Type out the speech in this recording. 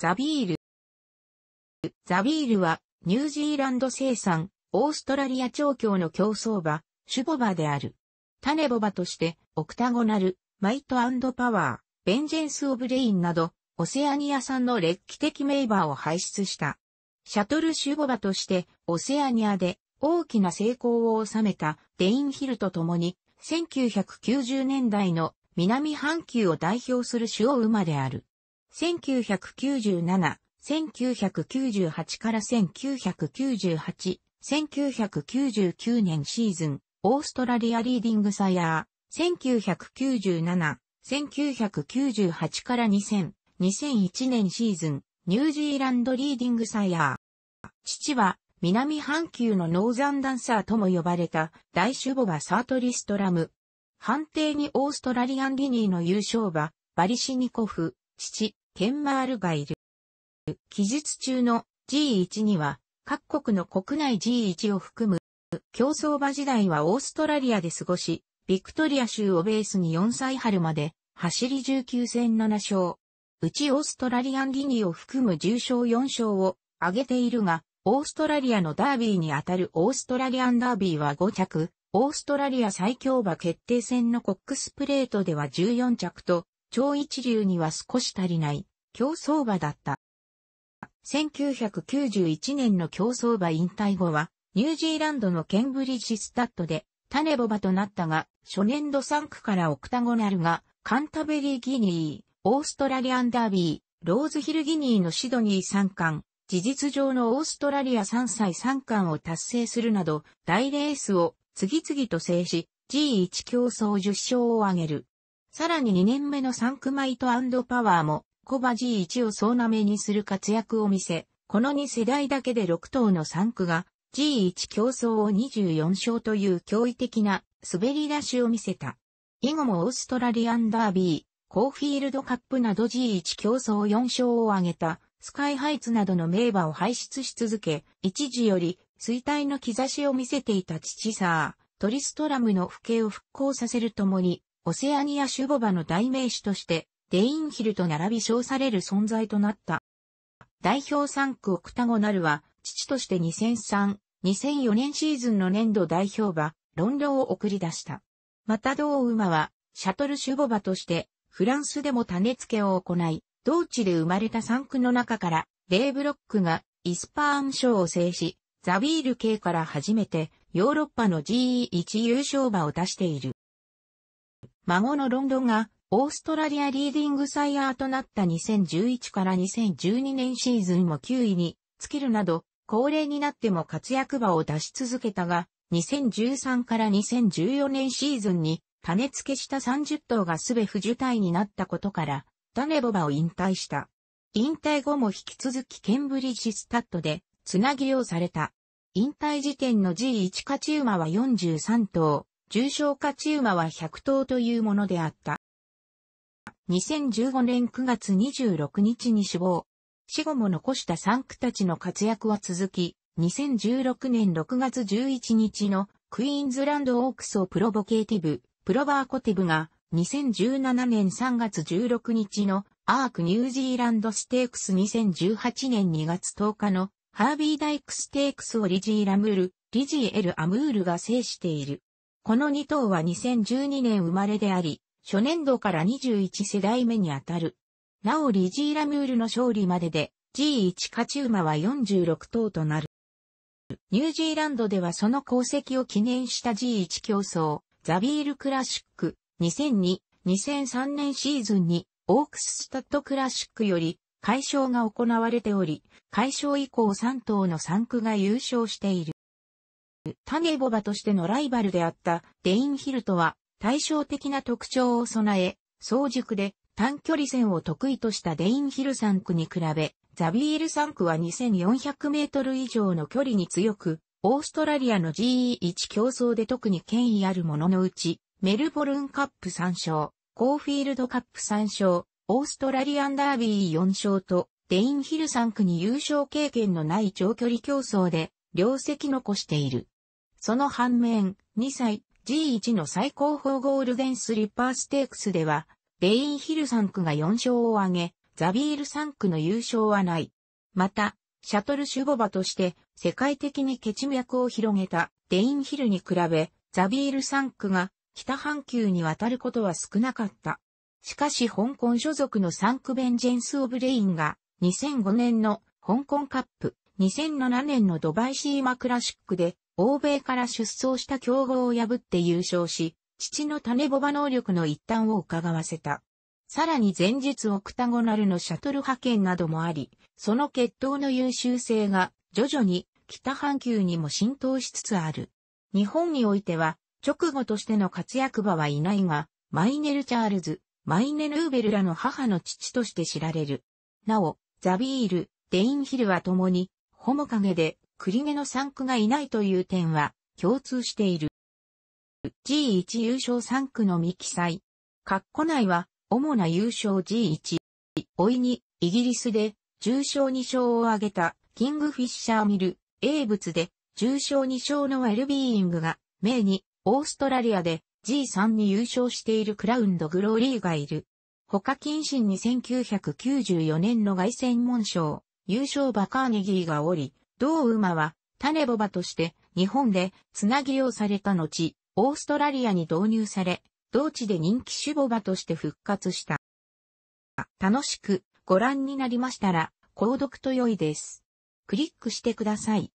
ザビール。ザビールは、ニュージーランド生産、オーストラリア調教の競争馬、シュボバである。種ボバとして、オクタゴナル、マイトパワー、ベンジェンス・オブ・レインなど、オセアニア産の歴史的名馬を輩出した。シャトル・シュボバとして、オセアニアで大きな成功を収めたデインヒルと共に、1990年代の南半球を代表する主を馬である。1997、1998から1998、1999年シーズン、オーストラリアリーディングサイヤー、1997、1998から2000、2001年シーズン、ニュージーランドリーディングサイヤー。父は、南半球のノーザンダンサーとも呼ばれた、大主母がサートリストラム。判定にオーストラリアンリニーの優勝馬、バリシニコフ、父、ケンマールがいる。記述中の G1 には、各国の国内 G1 を含む、競争馬時代はオーストラリアで過ごし、ビクトリア州をベースに4歳春まで、走り19戦7勝。うちオーストラリアンギニを含む重賞4勝を挙げているが、オーストラリアのダービーにあたるオーストラリアンダービーは5着、オーストラリア最強馬決定戦のコックスプレートでは14着と、超一流には少し足りない競争馬だった。1991年の競争馬引退後は、ニュージーランドのケンブリッジスタッドで、種ボバとなったが、初年度3区からオクタゴナルが、カンタベリーギニー、オーストラリアンダービー、ローズヒルギニーのシドニー3冠、事実上のオーストラリア3歳3冠を達成するなど、大レースを次々と制し、G1 競争10勝を挙げる。さらに2年目のサンクマイトパワーも、コバ G1 を総なめにする活躍を見せ、この2世代だけで6頭の3区が G1 競争を24勝という驚異的な滑り出しを見せた。以後もオーストラリアンダービー、コーフィールドカップなど G1 競争4勝を挙げた、スカイハイツなどの名馬を輩出し続け、一時より衰退の兆しを見せていた父サー、トリストラムの不景を復興させるともに、オセアニアシュボバの代名詞として、デインヒルと並び称される存在となった。代表3区オクタゴナルは、父として2003、2004年シーズンの年度代表馬、ロンロを送り出した。また同馬は、シャトルシュボバとして、フランスでも種付けを行い、同地で生まれた3区の中から、レイブロックがイスパーン賞を制し、ザビール系から初めてヨーロッパの GE1 優勝馬を出している。孫のロンドンがオーストラリアリーディングサイヤーとなった2011から2012年シーズンも9位につけるなど、高齢になっても活躍場を出し続けたが、2013から2014年シーズンに種付けした30頭がすべ不受胎になったことから、種ボバを引退した。引退後も引き続きケンブリッジスタッドで、つなぎをされた。引退時点の G1 勝ち馬は43頭。重症勝ち馬は100頭というものであった。2015年9月26日に死亡。死後も残した3区たちの活躍は続き、2016年6月11日のクイーンズランドオークソプロボケーティブ、プロバーコティブが2017年3月16日のアークニュージーランドステークス2018年2月10日のハービーダイクステークスをリジー・ラムール、リジー・エル・アムールが制している。この2頭は2012年生まれであり、初年度から21世代目にあたる。なおリジーラムールの勝利までで G1 勝ち馬は46頭となる。ニュージーランドではその功績を記念した G1 競争、ザビールクラシック2002、2003年シーズンにオークススタッドクラシックより解消が行われており、解消以降3頭の3区が優勝している。タネボバとしてのライバルであったデインヒルトは対照的な特徴を備え、早熟で短距離戦を得意としたデインヒル3区に比べ、ザビエル3区は2400メートル以上の距離に強く、オーストラリアの GE1 競争で特に権威あるもののうち、メルボルンカップ3勝、コーフィールドカップ3勝、オーストラリアンダービー4勝と、デインヒル3区に優勝経験のない長距離競争で、両席残している。その反面、2歳 G1 の最高峰ゴールデンスリッパーステークスでは、レインヒル3区が4勝を挙げ、ザビール3区の優勝はない。また、シャトルシュボバとして世界的に血脈を広げたレインヒルに比べ、ザビール3区が北半球に渡ることは少なかった。しかし香港所属のサンクベンジェンス・オブ・レインが2005年の香港カップ2007年のドバイシーマクラシックで、欧米から出走した競合を破って優勝し、父の種ボバ能力の一端を伺わせた。さらに前日オクタゴナルのシャトル派遣などもあり、その血統の優秀性が徐々に北半球にも浸透しつつある。日本においては、直後としての活躍馬はいないが、マイネル・チャールズ、マイネ・ル・ウーベルらの母の父として知られる。なお、ザビール、デインヒルは共にカゲで、クリゲの産区がいないという点は共通している。G1 優勝産区のみ記載。括弧内は、主な優勝 G1。おいに、イギリスで、重賞2勝を挙げた、キングフィッシャーミル、英物で、重賞2勝のウェルビーイングが、名に、オーストラリアで、G3 に優勝しているクラウンドグローリーがいる。他近親に1994年の外戦門賞、優勝馬カーネギーがおり、同馬は種ボ馬として日本でつなぎをされた後、オーストラリアに導入され、同地で人気種ボ馬として復活した。楽しくご覧になりましたら、購読と良いです。クリックしてください。